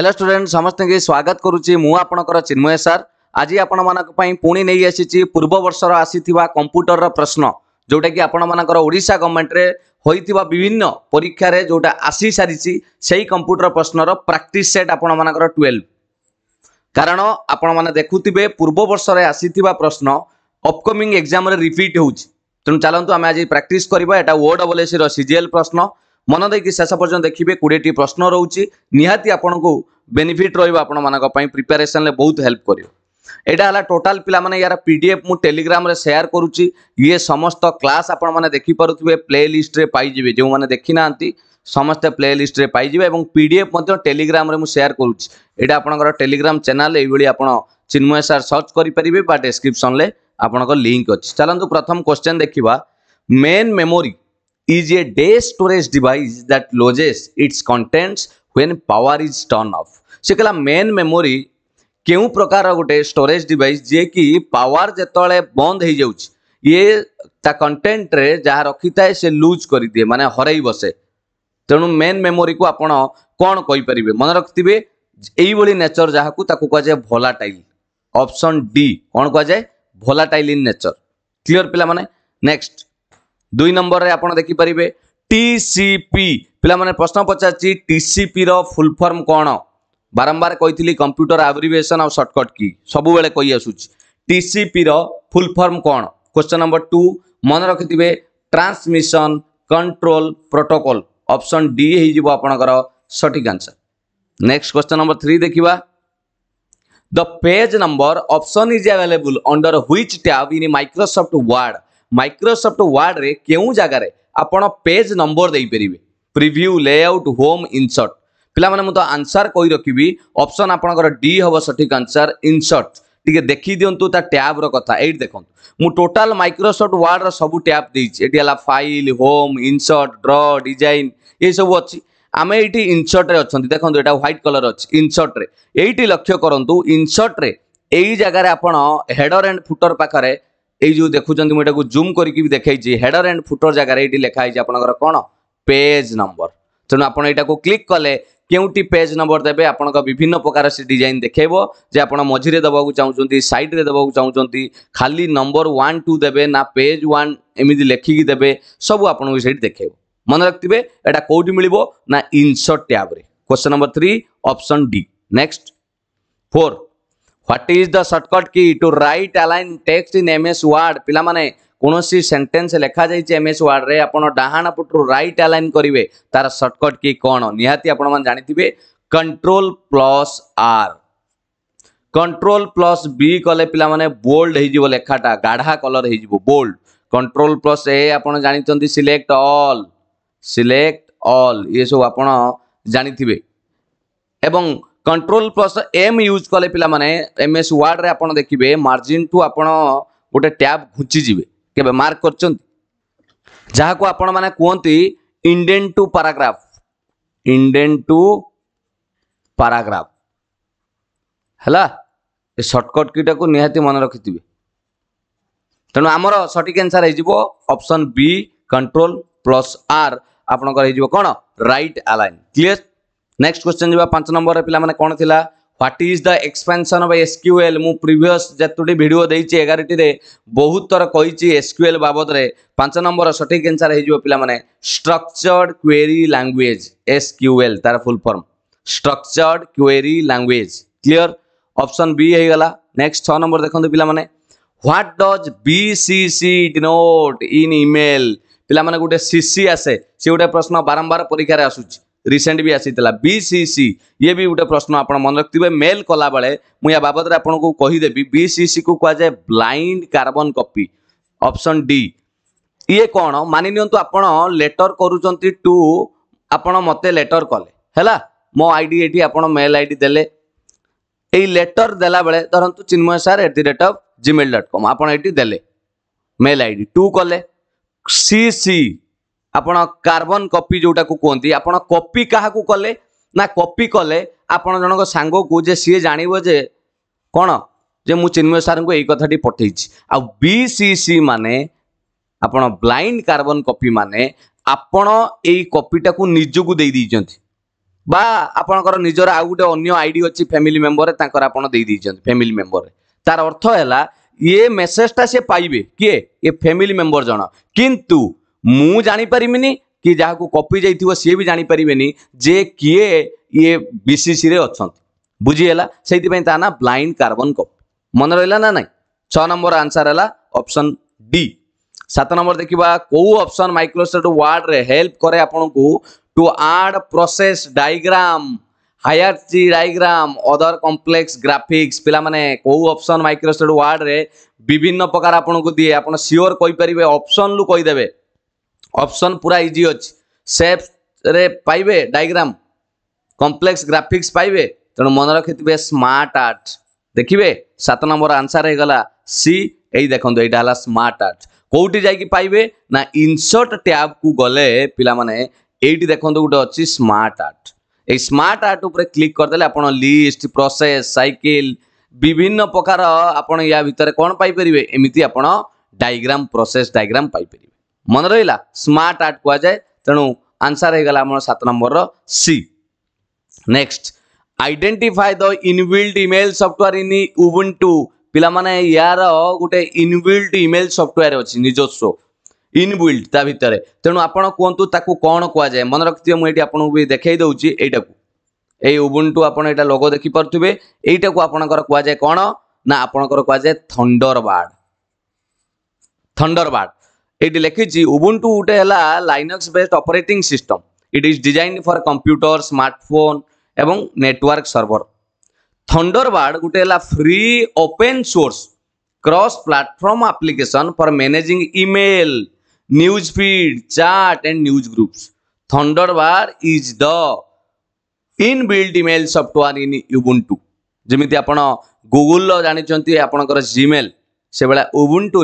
Hello student সমস্ত স্বাগত করুছি মু আপনার চিন্ময় সার আজ আপনার পুঁ নেই আসিছি পূর্ব বর্ষর আসি কম্পুটর প্রশ্ন যেটা কি আপনার ওড়শা গভর্নমেন্টরে হয়েছে বিভিন্ন পরীক্ষার যেটা আসি সারিছি সেই কম্পুটর প্রশ্নর প্রাকটিস সেট আপনার টুয়েলভ কারণ আপনার দেখুবে পূর্ব বর্ষরে আসি প্রশ্ন অপকমিং এক্সামে রিপিট হচ্ছে তেমন চালু আমি আজ প্রাকটিস করা এটা ও ডবল এসি সিজিএল প্রশ্ন ମନ ଦେଇକି ଶେଷ ପର୍ଯ୍ୟନ୍ତ ଦେଖିବେ କୋଡ଼ିଏଟି ପ୍ରଶ୍ନ ରହୁଛି ନିହାତି ଆପଣଙ୍କୁ ବେନିଫିଟ୍ ରହିବ ଆପଣମାନଙ୍କ ପାଇଁ ପ୍ରିପାରେସନ୍ରେ ବହୁତ ହେଲ୍ପ କରିବ ଏଇଟା ହେଲା ଟୋଟାଲ୍ ପିଲାମାନେ ୟାର ପି ଡି ଏଫ୍ ମୁଁ ଟେଲିଗ୍ରାମରେ ସେୟାର କରୁଛି ଇଏ ସମସ୍ତ କ୍ଲାସ୍ ଆପଣମାନେ ଦେଖିପାରୁଥିବେ ପ୍ଲେ ଲିଷ୍ଟରେ ପାଇଯିବେ ଯେଉଁମାନେ ଦେଖିନାହାନ୍ତି ସମସ୍ତେ ପ୍ଲେ ଲିଷ୍ଟରେ ପାଇଯିବେ ଏବଂ ପି ଡି ଏଫ୍ ମଧ୍ୟ ଟେଲିଗ୍ରାମରେ ମୁଁ ସେୟାର କରୁଛି ଏଇଟା ଆପଣଙ୍କର ଟେଲିଗ୍ରାମ ଚ୍ୟାନେଲ୍ ଏଇଭଳି ଆପଣ ଚିନ୍ମୟ ସାର୍ ସର୍ଚ୍ଚ କରିପାରିବେ ବା ଡେସ୍କ୍ରିପ୍ସନ୍ରେ ଆପଣଙ୍କ ଲିଙ୍କ ଅଛି ଚାଲନ୍ତୁ ପ୍ରଥମ କ୍ୱେଶ୍ଚନ୍ ଦେଖିବା main memory is a day storage device that loses its contents when power is turned off ସେ କହିଲା ମେନ୍ ମେମୋରି କେଉଁ ପ୍ରକାର ଗୋଟେ ଷ୍ଟୋରେଜ୍ ଡିଭାଇସ୍ ଯିଏକି ପାୱାର ଯେତେବେଳେ ବନ୍ଦ ହେଇଯାଉଛି ଇଏ ତା କଣ୍ଟେଣ୍ଟରେ ଯାହା ରଖିଥାଏ ସେ ଲୁଜ୍ କରିଦିଏ ମାନେ ହରେଇ ବସେ ତେଣୁ ମେନ୍ ମେମୋରିକୁ ଆପଣ କ'ଣ କହିପାରିବେ ମନେ ରଖିଥିବେ ଏଇଭଳି ନେଚର ଯାହାକୁ ତାକୁ କୁହାଯାଏ ଭୋଲାଟାଇଲ୍ ଅପସନ୍ ଡି କ'ଣ କୁହାଯାଏ ଭୋଲାଟାଇଲ୍ ଇନ୍ ନେଚର କ୍ଲିଅର ପିଲାମାନେ ନେକ୍ସଟ ଦୁଇ ନମ୍ବରରେ ଆପଣ ଦେଖିପାରିବେ ଟିସିପି ପିଲାମାନେ ପ୍ରଶ୍ନ ପଚାରିଛି ଟିସିପିର ଫୁଲ୍ ଫର୍ମ କ'ଣ ବାରମ୍ବାର କହିଥିଲି କମ୍ପ୍ୟୁଟର ଆବ୍ରିଭିଏସନ୍ ଆଉ ସର୍ଟକଟ୍ କି ସବୁବେଳେ କହି ଆସୁଛି ଟିସିପିର ଫୁଲ୍ ଫର୍ମ କ'ଣ କ୍ୱେଶ୍ଚନ୍ ନମ୍ବର ଟୁ ମନେ ରଖିଥିବେ transmission control protocol option D ହେଇଯିବ ଆପଣଙ୍କର ସଠିକ୍ answer next question number three ଦେଖିବା the page number option is available under which tab in Microsoft Word Microsoft ୱାର୍ଡ଼ରେ କେଉଁ ଜାଗାରେ ଆପଣ ପେଜ୍ ନମ୍ବର ଦେଇପାରିବେ ପ୍ରିଭ୍ୟୁ ଲେଆଉଟ୍ ହୋମ୍ ଇନସର୍ଟ ପିଲାମାନେ ମୁଁ ତ ଆନ୍ସର୍ କହି ରଖିବି ଅପସନ୍ ଆପଣଙ୍କର ଡି ହେବ ସଠିକ୍ ଆନ୍ସର୍ ଇନସର୍ଟ ଟିକେ ଦେଖି ଦିଅନ୍ତୁ ତା ଟ୍ୟାବ୍ର କଥା ଏଇଠି ଦେଖନ୍ତୁ ମୁଁ ଟୋଟାଲ୍ ମାଇକ୍ରୋସଫ୍ଟ ୱାର୍ଡ଼ର ସବୁ ଟ୍ୟାବ୍ ଦେଇଛି ଏଠି ହେଲା file home insert draw design ଏସବୁ ଅଛି ଆମେ ଏଇଠି ଇନସର୍ଟରେ ଅଛନ୍ତି ଦେଖନ୍ତୁ ଏଇଟା ହ୍ୱାଇଟ୍ କଲର୍ ଅଛି ଇନସର୍ଟରେ ଏଇଠି ଲକ୍ଷ୍ୟ କରନ୍ତୁ ଇନସର୍ଟରେ ଏଇ ଜାଗାରେ ଆପଣ ହେଡ଼ର ଆଣ୍ଡ ଫୁଟର ପାଖରେ এই ଯେଉଁ ଦେଖୁଛନ୍ତି ମୁଁ ଏଟାକୁ ଜୁମ୍ କରିକି ବି ଦେଖେଇଛି ହେଡର ଆଣ୍ଡ ଫୁଟର ଜାଗାରେ ଏଇଠି ଲେଖା ହେଇଛି ଆପଣଙ୍କର କ'ଣ ପେଜ୍ ନମ୍ବର ତେଣୁ ଆପଣ ଏଇଟାକୁ କ୍ଲିକ୍ କଲେ କେଉଁଟି ପେଜ୍ ନମ୍ବର ଦେବେ ଆପଣଙ୍କ ବିଭିନ୍ନ ପ୍ରକାର ସେ ଡିଜାଇନ୍ ଦେଖେଇବ ଯେ ଆପଣ ମଝିରେ ଦେବାକୁ ଚାହୁଁଛନ୍ତି ସାଇଡ଼୍ରେ ଦେବାକୁ ଚାହୁଁଛନ୍ତି ଖାଲି ନମ୍ବର ୱାନ୍ ଟୁ ଦେବେ ନା ପେଜ୍ ୱାନ୍ ଏମିତି ଲେଖିକି ଦେବେ ସବୁ ଆପଣଙ୍କୁ ସେଇଠି ଦେଖେଇବ ମନେ ରଖିଥିବେ ଏଇଟା କେଉଁଠି ମିଳିବ ନା ଇନସର୍ଟ ଟ୍ୟାବ୍ରେ question number three option D next four what is the shortcut key to right align text in M S Word ପିଲାମାନେ କୌଣସି ସେଣ୍ଟେନ୍ସ ଲେଖାଯାଇଛି ଏମ୍ ଏସ୍ ୱାର୍ଡ଼ରେ ଆପଣ ଡାହାଣ ପଟରୁ ରାଇଟ୍ ଆଲାଇନ୍ କରିବେ ତାର ସର୍ଟକଟ୍ କି କ'ଣ ନିହାତି ଆପଣମାନେ ଜାଣିଥିବେ control plus R control plus B କଲେ ପିଲାମାନେ ବୋଲ୍ଡ ହେଇଯିବ ଲେଖାଟା ଗାଢ଼ା କଲର ହେଇଯିବ ବୋଲ୍ଡ କଣ୍ଟ୍ରୋଲ ପ୍ଲସ୍ ଏ ଆପଣ ଜାଣିଛନ୍ତି ସିଲେକ୍ଟ ଅଲ୍ ସିଲେକ୍ଟ ଅଲ୍ ଏସବୁ ଆପଣ ଜାଣିଥିବେ ଏବଂ कंट्रोल प्लस एम यूज कले पाने एम एस वार्ड में देखिए मार्जिन टू आप गोटे टैब घुंची केबे मार्क कर जहाँ आपण indent to paragraph indent to paragraph ହେଲା ଏ ସର୍ଟକଟ୍ କିଟାକୁ ନିହାତି ମନେ ରଖିଥିବେ ତେଣୁ ଆମର ସଠିକ୍ ଆନ୍ସର୍ ହେଇଯିବ option B control plus R ଆପଣଙ୍କର ହେଇଯିବ କ'ଣ ରାଇଟ୍ ନେକ୍ସଟ କ୍ୱେଶ୍ଚନ୍ ଯିବା ପାଞ୍ଚ ନମ୍ବରରେ ପିଲାମାନେ କ'ଣ ଥିଲା what is the expansion of SQL ମୁଁ ପ୍ରିଭିୟସ୍ ଯେତୋଟି ଭିଡ଼ିଓ ଦେଇଛି ଏଗାରଟିରେ ବହୁତ ଥର କହିଛି ଏସ୍କ୍ୟୁଏଲ୍ ବାବଦରେ ପାଞ୍ଚ ନମ୍ବର ସଠିକ୍ ଆନ୍ସର୍ ହେଇଯିବ ପିଲାମାନେ ଷ୍ଟ୍ରକ୍ଚର୍ଡ କ୍ୱେରି ଲାଙ୍ଗୁଏଜ୍ ଏସ୍କ୍ୟୁଏଲ୍ ତାର full form structured query language clear option B ହେଇଗଲା ନେକ୍ସଟ ଛଅ ନମ୍ବର ଦେଖନ୍ତୁ ପିଲାମାନେ what does B C C denote in email ପିଲାମାନେ ଗୋଟେ ସି ସି ଆସେ ସେ ଗୋଟେ ପ୍ରଶ୍ନ ବାରମ୍ବାର ପରୀକ୍ଷାରେ ଆସୁଛି ରିସେଣ୍ଟ ବି ଆସିଥିଲା ବି ସି ସି ଇଏ ବି ଗୋଟେ ପ୍ରଶ୍ନ ଆପଣ ମନେ ରଖିଥିବେ ମେଲ୍ କଲାବେଳେ ମୁଁ ୟା ବାବଦରେ ଆପଣଙ୍କୁ କହିଦେବି ବି ସି ସିକୁ କୁହାଯାଏ blind carbon copy option D ଇଏ କ'ଣ ମାନି ନିଅନ୍ତୁ ଆପଣ ଲେଟର୍ କରୁଛନ୍ତି ଟୁ ଆପଣ ମୋତେ ଲେଟର୍ କଲେ ହେଲା ମୋ ଆଇଡି ଏଠି ଆପଣ ମେଲ୍ ଆଇଡି ଦେଲେ ଏଇ ଲେଟର୍ ଦେଲାବେଳେ ଧରନ୍ତୁ Chinmay sir at the rate of Gmail dot com ଆପଣ ଏଠି ଦେଲେ ମେଲ୍ ଆଇଡି ଟୁ କଲେ ସି ସି ଆପଣ କାର୍ବନ କପି ଯେଉଁଟାକୁ କୁହନ୍ତି ଆପଣ କପି କାହାକୁ କଲେ ନା କପି କଲେ ଆପଣ ଜଣଙ୍କ ସାଙ୍ଗକୁ ଯେ ସିଏ ଜାଣିବ ଯେ କ'ଣ ଯେ ମୁଁ ଚିନ୍ମୟ ସାର୍ଙ୍କୁ ଏଇ କଥାଟି ପଠେଇଛି ଆଉ ବି ସି ସି ମାନେ ଆପଣ ବ୍ଲାଇଣ୍ଡ କାର୍ବନ କପି ମାନେ ଆପଣ ଏଇ କପିଟାକୁ ନିଜକୁ ଦେଇ ଦେଇଛନ୍ତି বা আপনার নিজের আউ গোটে অন্য আইডি অছি ফ্যামিলি মেম্বরে তাঁর আপনার দিয়ে দিয়েছেন ফ্যামিলি মেম্বরে তার অর্থ হল ইয়ে মেসেজটা সে পাইবে কি এ ফ্যামিলি মেম্বর জন কিন্তু ମୁଁ ଜାଣିପାରିବିନି କି ଯାହାକୁ କପି ଯାଇଥିବ ସିଏ ବି ଜାଣିପାରିବେନି ଯେ କିଏ ଇଏ ବିସିସିରେ ଅଛନ୍ତି ବୁଝିହେଲା ସେଇଥିପାଇଁ ତା ନା ବ୍ଲାଇଣ୍ଡ କାର୍ବନ କପି ମନେ ରହିଲା ନା ନାହିଁ ଛଅ ନମ୍ବର ଆନ୍ସର ହେଲା ଅପସନ୍ ଡି ସାତ ନମ୍ବର ଦେଖିବା କେଉଁ ଅପସନ୍ ମାଇକ୍ରୋସଫ୍ଟ ୱାର୍ଡରେ ହେଲ୍ପ କରେ ଆପଣଙ୍କୁ to add process diagram hierarchy diagram other complex graphics ପିଲାମାନେ କେଉଁ ଅପସନ୍ ମାଇକ୍ରୋସଫ୍ଟ ୱାର୍ଡରେ ବିଭିନ୍ନ ପ୍ରକାର ଆପଣଙ୍କୁ ଦିଏ ଆପଣ ସିଓର କହିପାରିବେ ଅପସନ୍ରୁ କହିଦେବେ অপশন পুরা ইজি অছি সেপসরে পাইবে ডায়াগ্রাম কমপ্লেক্স গ্রাফিক্স পাইবে তেমন মনে রক্ষিবে স্মার্ট আর্ট দেখবে সাত নম্বর আনসার হয়ে গলা সি এই দেখুন এইটা হল স্মার্ট আর্ট কোটি যাই পাইবে না ইনসর্ট ট্যাব কু গলে পিলা মানে এইটি দেখুন গোটে অছি স্মার্ট আর্ট এই স্মার্ট আর্ট উপরে ক্লিক করেদেলে আপনার লিস্ট প্রসেস সাইকেল বিভিন্ন প্রকার আপনার ইয়া ভিতরে কোণ পাইপারে এমিতি আপনার ডায়াগ্রাম প্রসেস ডায়াগ্রাম পাইপারে ମନେ ରହିଲା ସ୍ମାର୍ଟ ଆର୍ଟ କୁହାଯାଏ ତେଣୁ ଆନ୍ସର ହେଇଗଲା ଆମର ସାତ ନମ୍ବରର C next identify the inbuilt email software in Ubuntu ପିଲାମାନେ ୟାର ଗୋଟେ ଇନବିଲ୍ଡ ଇମେଲ ସଫ୍ଟୱେୟାର ଅଛି ନିଜସ୍ୱ ଇନବିଲ୍ଡ ତା ଭିତରେ ତେଣୁ ଆପଣ କୁହନ୍ତୁ ତାକୁ କ'ଣ କୁହାଯାଏ ମନେ ରଖିଥିବେ ମୁଁ ଏଇଠି ଆପଣଙ୍କୁ ବି ଦେଖାଇ ଦେଉଛି ଏଇଟାକୁ ଏଇ ଉବୁଣ୍ଟୁ ଆପଣ ଏଇଟା ଲୋଗ ଦେଖିପାରୁଥିବେ ଏଇଟାକୁ ଆପଣଙ୍କର କୁହାଯାଏ କ'ଣ ନା ଆପଣଙ୍କର କୁହାଯାଏ ଥଣ୍ଡର ବାର୍ଡ଼ ଥଣ୍ଡର ବାର୍ଡ଼ ये लिखी ଉବୁଣ୍ଟୁ ଗୋଟେ ହେଲା Linux based operating system it is design for computer smartphone ଏବଂ ନେଟୱାର୍କ ସର୍ଭର ଥଣ୍ଡରବାର୍ଡ ଗୋଟେ ହେଲା free open source cross platform application for managing email news feed chat and news groups Thunderbird is the inbuilt email software in Ubuntu जमी आप गुगुल जानते आपणकर Gmail से भाया Ubuntu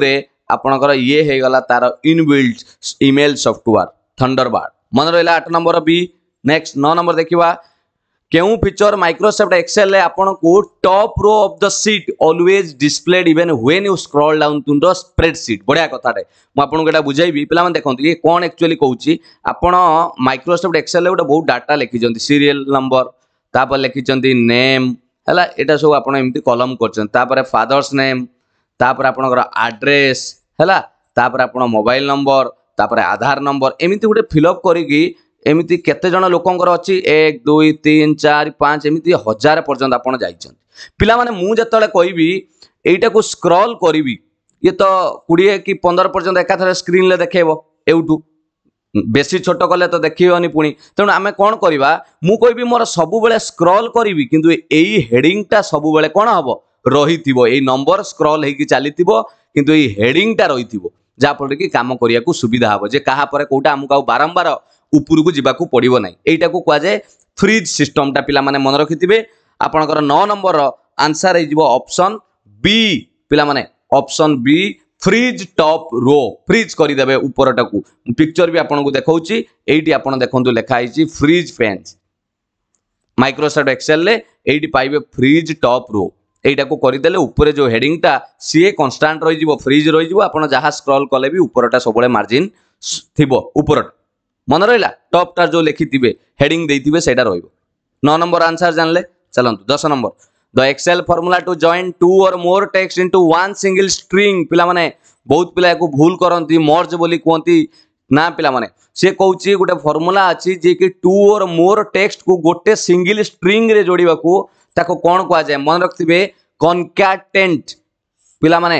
ଆପଣଙ୍କର ଇଏ ହେଇଗଲା ତାର ଇନବିଲ୍ଡ ଇମେଲ୍ ସଫ୍ଟୱେୟାର ଥଣ୍ଡରବାର୍ଡ मन रहा आठ नंबर बी ନେକ୍ସଟ नौ नंबर देखा क्यों फीचर माइक्रोसॉफ्ट एक्सेल आपन को row of the sheet always displayed even when you scroll down to the sheet बढ़िया कथे मुझे बुझेबी पे देखते ये कौन एक्चुअली कहूँ आपड़ माइक्रोसफ्ट एक्सएल गोटे बहुत डाटा लिखिं सीरीयल नंबर तापर लिखिं नेम है यहाँ सब आप कलम कर फादर्स नेम তাপরে আপনার আড্রেস হ্যাঁ তাপরে আপনার মোবাইল নম্বর তাপরে আধার নম্বর এমিতি গোটে ফিলঅপ করিকি এমিতি কেতে জন লোকঙ্কর অছি এক দুই তিন চারি পাঁচ এমিতি হাজার পর্যন্ত আপনার যাইছেন পিলামানে মু যেতবে কইবি এইটাকু স্ক্রল করিবি ইয়ে তো কোড়িয়ে কি পনেরো পর্যন্ত একাথরে স্ক্রিনলে দেখেব এউটু বেশি ছোট কলে তো দেখবনি পুঁ তেমন আমি কোণ করা মু কবি মোর সবুলে স্ক্রল করি কিন্তু এই হেডিংটা সবুলে কোণ হব ରହିଥିବ ଏଇ ନମ୍ବର ସ୍କ୍ରଲ୍ ହେଇକି ଚାଲିଥିବ କିନ୍ତୁ ଏଇ ହେଡିଂଟା ରହିଥିବ ଯାହାଫଳରେ କି କାମ କରିବାକୁ ସୁବିଧା ହେବ ଯେ କାହା ପରେ କେଉଁଟା ଆମକୁ ଆଉ ବାରମ୍ବାର ଉପରକୁ ଯିବାକୁ ପଡ଼ିବ ନାହିଁ ଏଇଟାକୁ କୁହାଯାଏ ଫ୍ରିଜ୍ ସିଷ୍ଟମଟା ପିଲାମାନେ ମନେ ରଖିଥିବେ ଆପଣଙ୍କର ନଅ ନମ୍ବରର ଆନ୍ସର ହେଇଯିବ ଅପସନ୍ ବି ପିଲାମାନେ option B freeze top row freeze করিদেবে উপরটা পিকচর বি আপনার দেখাচ্ছি এইটি আপনার দেখুন লেখা হয়েছি ফ্রিজ ফ্যান্স মাইক্রোসফট এক্সেল এইটি পাইবে ফ্রিজ টপ রো এইটাকু করিদেলে উপরে যে হেডিংটা সিএ কনস্টাট রয়েছে ফ্রিজ রয়েছে আপনার যা স্ক্রল কলে বি উপরটা সবুলে মার্জিন থিব উপরটা মনে রহিলা টপটার যে লেখিথিবে হেডিং দিয়ে সেটা রহব ন নম্বর আনসার জানলে চলতু দশ number the Excel formula to join two or more text into one single string পিলামানে ବହୁତ ପିଲା ୟାକୁ ଭୁଲ କରନ୍ତି ମର୍ଜ ବୋଲି କୁହନ୍ତି ନା ପିଲାମାନେ ସେ କହୁଛି ଗୋଟେ ଫର୍ମୁଲା ଅଛି ଯିଏକି ଟୁ ଓର ମୋର ଟେକ୍ସଟକୁ ଗୋଟେ ସିଙ୍ଗିଲ୍ ଷ୍ଟ୍ରିଙ୍ଗରେ ଯୋଡ଼ିବାକୁ ତାକୁ କ'ଣ କୁହାଯାଏ ମନେ ରଖିଥିବେ କନକାଟେଣ୍ଟ ପିଲାମାନେ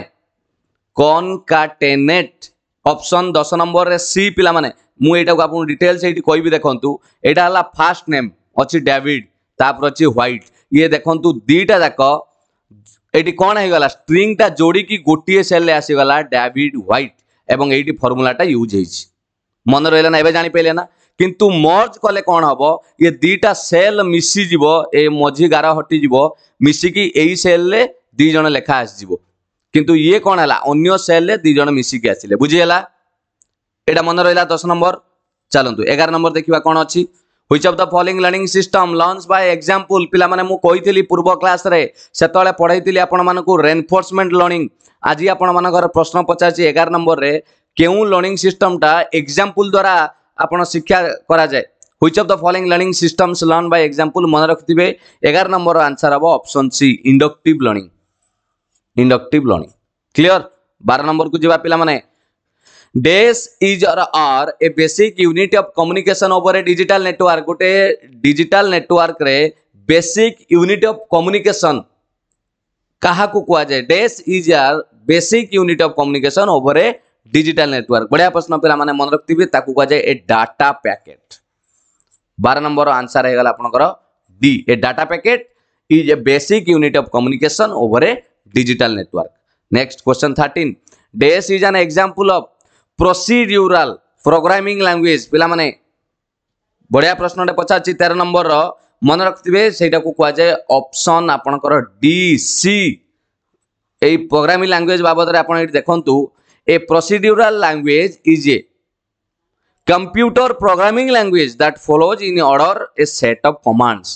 କନକାଟେନେଟ୍ ଅପସନ୍ ଦଶ ନମ୍ବରରେ ସି ପିଲାମାନେ ମୁଁ ଏଇଟାକୁ ଆପଣଙ୍କୁ ଡିଟେଲ୍ସ ଏଇଠି କହିବି ଦେଖନ୍ତୁ ଏଇଟା ହେଲା ଫାର୍ଷ୍ଟ ନେମ୍ ଅଛି ଡାଭିଡ୍ ତାପରେ ଅଛି ହ୍ୱାଇଟ୍ ଇଏ ଦେଖନ୍ତୁ ଦୁଇଟା ଯାକ ଏଇଠି କ'ଣ ହେଇଗଲା ଷ୍ଟ୍ରିଙ୍ଗଟା ଯୋଡ଼ିକି ଗୋଟିଏ ସେଲ୍ରେ ଆସିଗଲା ଡାଭିଡ୍ ହ୍ୱାଇଟ୍ ଏବଂ ଏଇଠି ଫର୍ମୁଲାଟା ୟୁଜ୍ ହେଇଛି ମନେ ରହିଲା ନା ଏବେ ଜାଣିପାରିଲେ ନା କିନ୍ତୁ ମର୍ଜ କଲେ କ'ଣ ହେବ ଇଏ ଦୁଇଟା ସେଲ୍ ମିଶିଯିବ ଏ ମଝି ଗାର ହଟିଯିବ ମିଶିକି ଏଇ ସେଲ୍ରେ ଦୁଇ ଜଣ ଲେଖା ଆସିଯିବ କିନ୍ତୁ ଇଏ କ'ଣ ହେଲା ଅନ୍ୟ ସେଲ୍ରେ ଦୁଇ ଜଣ ମିଶିକି ଆସିଲେ ବୁଝିହେଲା ଏଇଟା ମନେ ରହିଲା ଦଶ ନମ୍ବର ଚାଲନ୍ତୁ ଏଗାର ନମ୍ବର ଦେଖିବା କ'ଣ ଅଛି which of the following learning system launch by example पिला माने मु कहितली पूर्व क्लास रे सेतळे पढाइतली आपण मानकू रेनफोर्समेंट लर्निंग आज आपण मानकर प्रश्न पचाची 11 नंबर रे केउ लर्निंग सिस्टम टा एग्जांपल द्वारा आप शिक्षा କରାଯାଏ which of the following learning systems learn by example मन रखिथे एगार नंबर आंसर हम option C inductive learning inductive learning clear बार नंबर को जवा पिला dash is or are a basic unit of communication over a digital network गोटे digital network basic unit of communication क्या को जाए dash is are basic unit of communication over a digital network બળ્યા પ્રશ્ન પેલા મને મન રખિવે તાકુ કહાય એ ડાટા પેકેટ ବାର ନମ୍ବର ଆନ୍ସର ହେଇଗଲା ଆପଣଙ୍କର D a data packet is a basic unit of communication over a digital network next question thirteen dash is an example of procedural programming language ପିଲାମାନେ ବଢ଼ିଆ ପ୍ରଶ୍ନଟେ ପଚାରୁଛି ତେର ନମ୍ବରର ମନେ ରଖିଥିବେ ସେଇଟାକୁ କୁହାଯାଏ ଅପସନ୍ ଆପଣଙ୍କର ଡି ସି ଏଇ ପ୍ରୋଗ୍ରାମିଂ ଲାଙ୍ଗୁଏଜ୍ ବାବଦରେ ଆପଣ ଏଇଠି ଦେଖନ୍ତୁ A procedural language is a computer programming language that follows in order a set of commands.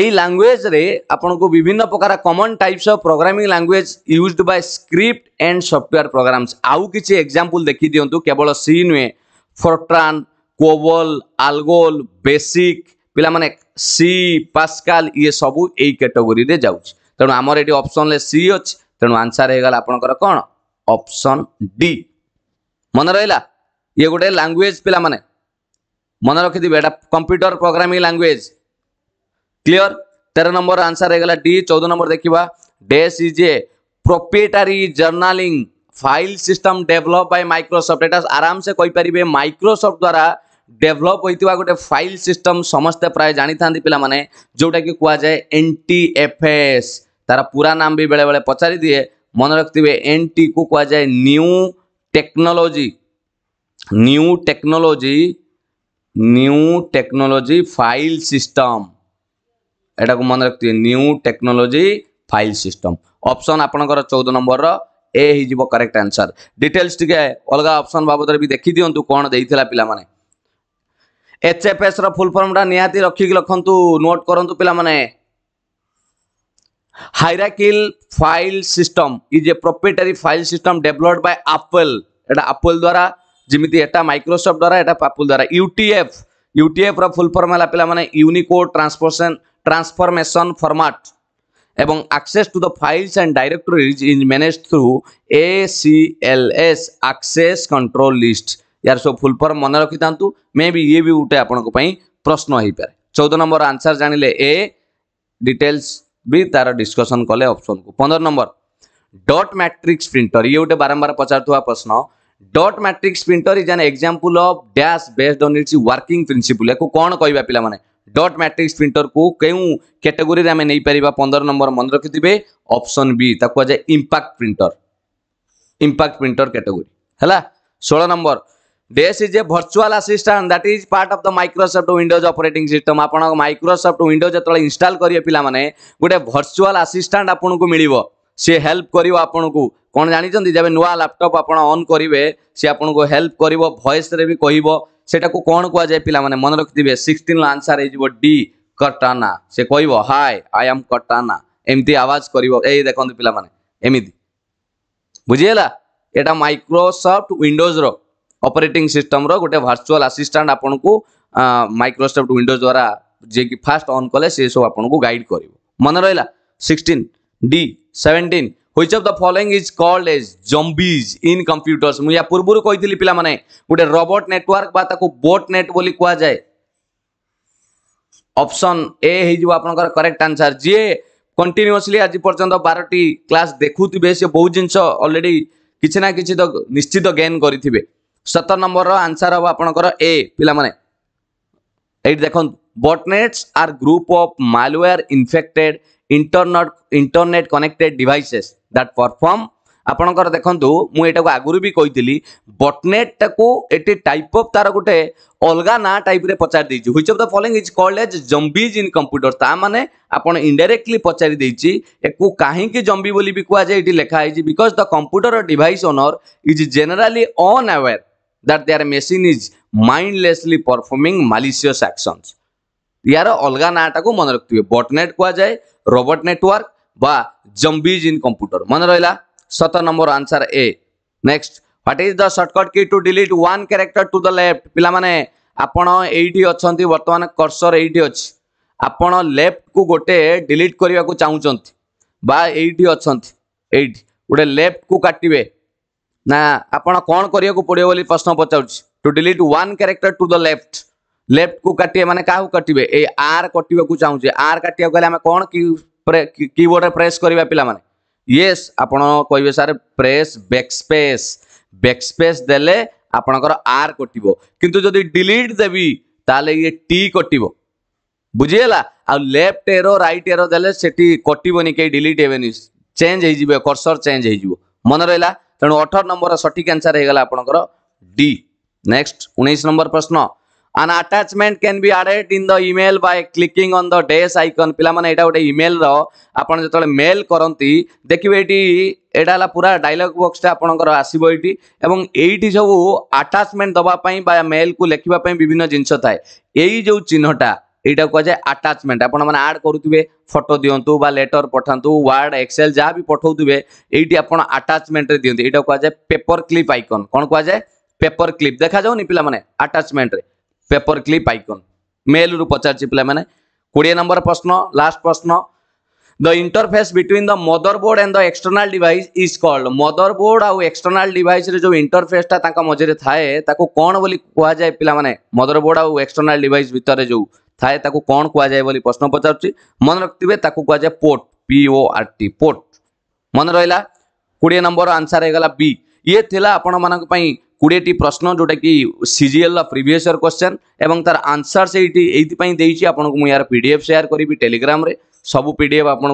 এই ଲାଙ୍ଗୁଏଜରେ ଆପଣଙ୍କୁ ବିଭିନ୍ନ ପ୍ରକାର common types of programming language used by script and software programs ଆଉ କିଛି ଏକ୍ଜାମ୍ପଲ୍ ଦେଖିଦିଅନ୍ତୁ କେବଳ ସି ନୁହେଁ ଫର୍ଟ୍ରାନ୍ କୋବଲ୍ ଆଲଗୋଲ୍ ବେସିକ୍ ପିଲାମାନେ ସି ପାସ୍କାଲ୍ ଇଏ ସବୁ ଏଇ କାଟେଗୋରୀରେ ଯାଉଛି ତେଣୁ ଆମର ଏଠି ଅପସନ୍ରେ ସି ଅଛି ତେଣୁ ଆନ୍ସର୍ ହେଇଗଲା ଆପଣଙ୍କର କ'ଣ ऑप्शन डी मन रहा ये गोटे लांगुएज पे मन रखी थे कंप्यूटर प्रोग्रामिंग लांगुएज क्लियर तेरह नंबर आंसर है डी चौदह नंबर देखा dash is a proprietary journaling file system develop by Microsoft एट आराम से कही कहींपरि माइक्रोसफ्ट द्वारा डेभलप होता गोटे फाइल सिस्टम समस्ते प्राय जानी था पे जोटा कि कहुए एन टी एफ एस तार पूरा नाम भी बेले बेले पचारिदे মনে রাখতে হবে এনটিকু কুযায়ে new technology new technology new technology file system এটাকে মনে রাখতে হবে new technology file system option আপনার চৌদ নম্বর এ হয়ে করেক্ট আনসর ডিটেলস টিকে অলগা অপশন বাবদরে বি দেখি দিও কোণ দিয়েছিল পিলামানে এচএফএস র ফুল ফর্মটা নিহতি রক্ষিকি লখন্তু নোট করন্তু পিলামানে hierarchical file system is a proprietary file system developed by Apple এটা আপল দ্বারা যেমিতি এটা মাইক্রোসফট দ্বারা এটা আপল দ্বারা ইউটিএফ ইউটিএফর ফুল ফর্ম হল মানে ইউনিকোড ট্রান্সপোর্সন ট্রান্সফরমেশন ফর্মাট এবং access to the files and directory is manage through A C L S access control list ইয়ার সব ফুল ফর্ম মনে রাখি থাকতু মে বি ইয়ে বি গোটে আপনার প্রশ্ন হয়ে পড়ে চৌদ নম্বর আনসার জাঁলে এ ডিটেলস ବି ତାର ଡିସ୍କସନ୍ କଲେ ଅପସନ୍କୁ ପନ୍ଦର ନମ୍ବର ଡଟ୍ ମ୍ୟାଟ୍ରିକ୍ସ ପ୍ରିଣ୍ଟର ଇଏ ଗୋଟେ ବାରମ୍ବାର ପଚାରୁଥିବା ପ୍ରଶ୍ନ dot matrix printer is an example of dash based on its working principle ୟାକୁ କ'ଣ କହିବା ପିଲାମାନେ ଡଟ୍ ମ୍ୟାଟ୍ରିକ୍ସ ପ୍ରିଣ୍ଟରକୁ କେଉଁ କ୍ୟାଟେଗୋରିରେ ଆମେ ନେଇପାରିବା ପନ୍ଦର ନମ୍ବର ମନେ ରଖିଥିବେ ଅପସନ୍ ବି ତାକୁ କୁହାଯାଏ impact printer impact printer category ହେଲା ଷୋହଳ number This is a virtual assistant that is part of the Microsoft Windows operating system. आपण Microsoft Windows जेतळे install करिए पिलामाने गुटे virtual assistant आपनकु मिलिवो से help करिवो आपनकु कोन जानि जंदी जेबे नुवा लैपटॉप आपण ऑन करिवे से आपनकु help करिवो voice रे भी कहिवो सेटाकु कोन कुआ जाय पिलामाने मन रखिदिबे 16 ला आंसर हेजिवो D कटाना से कहिवो हाय आई एम कटाना एमती आवाज करिवो ए देखंतु पिलामाने एमिति बुझिएला एटा Microsoft Windows रो अपरेटिंग सिस्टम रोटे भर्चुआल आसीस्टाट आपन को माइक्रोसफ्ट विंडोज द्वारा जे कि फास्ट अन् कले सब आपको गाइड कर मन रहा sixteen D seventeen which of the following is called as zombies in computers मुझे या पूर्व कही पी मैंने गोटे रबट नेटवर्क बोट नेट बोली कह जाए ऑप्शन ए हो करेक्ट आंसर जी कंटिन्यूसली आज पर्यटन टी क्लास देखु थे सी बहुत जिनस अलरेडी ना कि तो निश्चित गेन करेंगे ସତ ନମ୍ବରର ଆନ୍ସର ହେବ ଆପଣଙ୍କର ଏ ପିଲାମାନେ ଏଇଠି ଦେଖନ୍ତୁ botnets are group of malware infected internet internet connected devices that perform ଆପଣଙ୍କର ଦେଖନ୍ତୁ ମୁଁ ଏଇଟାକୁ ଆଗରୁ ବି କହିଥିଲି ବଟନେଟ୍ଟାକୁ ଏଠି ଟାଇପ୍ ଅଫ୍ ତାର ଗୋଟେ ଅଲଗା ନାଁ ଟାଇପ୍ରେ ପଚାରି ଦେଇଛି which of the following is called as zombies in computer ତା ମାନେ ଆପଣ ଇଣ୍ଡାଇରେକ୍ଟଲି ପଚାରି ଦେଇଛି ୟାକୁ କାହିଁକି ଜମ୍ବି ବୋଲି ବି କୁହାଯାଏ ଏଠି ଲେଖା ହେଇଛି because the computer device owner is generally unaware that their machine is mindlessly performing malicious actions ইয়ার অলগা নাটাকু মনে রাখবে বটনেট কুযায় রোবট নেটওয়ার্ক বা জম্বিজ ইন কম্পুটর মনে রহিলা সত number answer A next what is the shortcut key to delete one character to the left পিলামানে ଆପଣ ଏଇଠି ଅଛନ୍ତି ବର୍ତ୍ତମାନ କର୍ସର ଏଇଠି ଅଛି ଆପଣ ଲେଫ୍ଟକୁ ଗୋଟେ ଡିଲିଟ୍ କରିବାକୁ ଚାହୁଁଛନ୍ତି ବା ଏଇଠି ଅଛନ୍ତି ଏଇଠି ଗୋଟେ ଲେଫ୍ଟକୁ କାଟିବେ ନା ଆପଣ କ'ଣ କରିବାକୁ ପଡ଼ିବ ବୋଲି ପ୍ରଶ୍ନ ପଚାରୁଛି to delete one character to the left ଲେଫ୍ଟକୁ କାଟିବେ ମାନେ କାହାକୁ କାଟିବେ ଏଇ ଆର୍ କଟିବାକୁ ଚାହୁଁଛେ ଆର୍ କାଟିବାକୁ ହେଲେ ଆମେ କ'ଣ କିବୋର୍ଡରେ ପ୍ରେସ୍ କରିବା ପିଲାମାନେ ୟେସ୍ ଆପଣ କହିବେ ସାର୍ ପ୍ରେସ୍ ବ୍ୟାକ୍ସ୍ପେସ୍ ବ୍ୟାକ୍ସ୍ପେସ୍ ଦେଲେ ଆପଣଙ୍କର ଆର୍ କଟିବ କିନ୍ତୁ ଯଦି ଡିଲିଟ୍ ଦେବି ତାହେଲେ ଇଏ ଟି କଟିବ ବୁଝିହେଲା ଆଉ ଲେଫ୍ଟ ଏରୋ ରାଇଟ୍ ଏରୋ ଦେଲେ ସେଠି କଟିବନି କେହି ଡିଲିଟ୍ ହେବେନି ଚେଞ୍ଜ ହେଇଯିବ କର୍ସର ଚେଞ୍ଜ ହେଇଯିବ ମନେ ରହିଲା ତେଣୁ ଅଠର ନମ୍ବର ସଠିକ୍ ଆନ୍ସର ହେଇଗଲା ଆପଣଙ୍କର ଡି ନେକ୍ସଟ ଉଣେଇଶ ନମ୍ବର ପ୍ରଶ୍ନ an attachment can be added in the email by clicking on the dash icon ପିଲାମାନେ ଏଇଟା ଗୋଟେ ଇମେଲର ଆପଣ ଯେତେବେଳେ ମେଲ କରନ୍ତି ଦେଖିବେ ଏଇଠି ଏଇଟା ହେଲା ପୁରା ଡାଇଲଗ୍ ବକ୍ସଟା ଆପଣଙ୍କର ଆସିବ ଏଇଠି ଏବଂ ଏଇଠି ସବୁ ଆଟାଚମେଣ୍ଟ ଦେବା ପାଇଁ ବା ମେଲକୁ ଲେଖିବା ପାଇଁ ବିଭିନ୍ନ ଜିନିଷ ଥାଏ ଏଇ ଯେଉଁ ଚିହ୍ନଟା এইটা কুযায় আটাচমেন্ট আপনার মানে আড করুবে ফটো দিও বা লেটর পঠান্তু ওয়ার্ড এক্সেল যা বি পঠাউবে এইটি আপনার আটাচমেন্টরে দিও এইটা কুযায় পেপর ক্লিপ আইকন কোণ কুযায় পেপর ক্লিপ দেখা যাওনি পিলা মানে আটাচমেন্টরে পেপর ক্লিপ আইকন মেলু পচারছি পিলা মানে কোড়িয়ে নম্বর প্রশ্ন লাস্ট প্রশ্ন The interface between the motherboard and the external device is called motherboard आउ external device रे जो interface टा ताका मझे रे थाए ताको कोण बोली कुहा जाए पिला माने motherboard आउ external device भीतर जो थाए ताकु कोण कुहाए बोली प्रश्न पचार मन रखिथे ताकू कहुए port P O R T port मन रहा कोड़े नंबर आंसर होगा बी ये थी आपण मान কোড়িয়েটি প্রশ্ন যেটা কি সিজিএল প্রিভিয়াস ইয়ার কোশ্চেন এবং তার আনসার সেইটি এইপাই দিয়েছি আপনার ইয়ার পিডিএফ সেয়ার করবি টেলিগ্রামে সবু পিডিএফ আপনার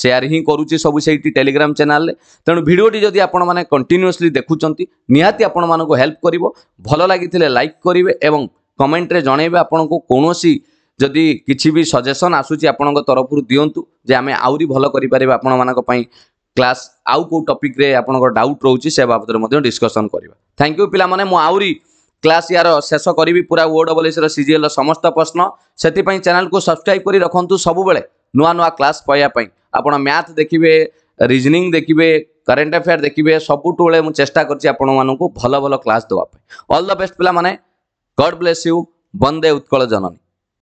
সেয়ার হি করুছি সবু সেইটি টেলিগ্রাম চ্যানেলে তেমন ভিডিওটি যদি আপনার মানে কন্টিনিউসলি দেখুছেন নিহতি আপনার হেল্প করব ভালো লাগিলে লাইক করবে এবং কমেন্টরে জনাইবে আপনার কৌশি ଯଦି କିଛି ବି ସଜେସନ୍ ଆସୁଛି ଆପଣଙ୍କ ତରଫରୁ ଦିଅନ୍ତୁ ଯେ ଆମେ ଆହୁରି ଭଲ କରିପାରିବା ଆପଣମାନଙ୍କ ପାଇଁ କ୍ଲାସ୍ ଆଉ କେଉଁ ଟପିକ୍ରେ ଆପଣଙ୍କ ଡାଉଟ୍ ରହୁଛି ସେ ବାବଦରେ ମଧ୍ୟ ଡିସ୍କସନ୍ କରିବା ଥ୍ୟାଙ୍କ ୟୁ ପିଲାମାନେ ମୁଁ ଆହୁରି କ୍ଲାସ୍ ୟାର ଶେଷ କରିବି ପୁରା ଓ ଡବଲ୍ ଏସ୍ର ସିଜିଏଲ୍ର ସମସ୍ତ ପ୍ରଶ୍ନ ସେଥିପାଇଁ ଚ୍ୟାନେଲ୍କୁ ସବସ୍କ୍ରାଇବ୍ କରି ରଖନ୍ତୁ ସବୁବେଳେ ନୂଆ ନୂଆ କ୍ଲାସ୍ ପାଇବା ପାଇଁ ଆପଣ ମ୍ୟାଥ୍ ଦେଖିବେ ରିଜନିଂ ଦେଖିବେ କରେଣ୍ଟ ଆଫେୟାର୍ ଦେଖିବେ ସବୁଠୁବେଳେ ମୁଁ ଚେଷ୍ଟା କରିଛି ଆପଣମାନଙ୍କୁ ଭଲ ଭଲ କ୍ଲାସ୍ ଦେବା ପାଇଁ ଅଲ୍ ଦ ବେଷ୍ଟ ପିଲାମାନେ God bless you Bande Utkala Janani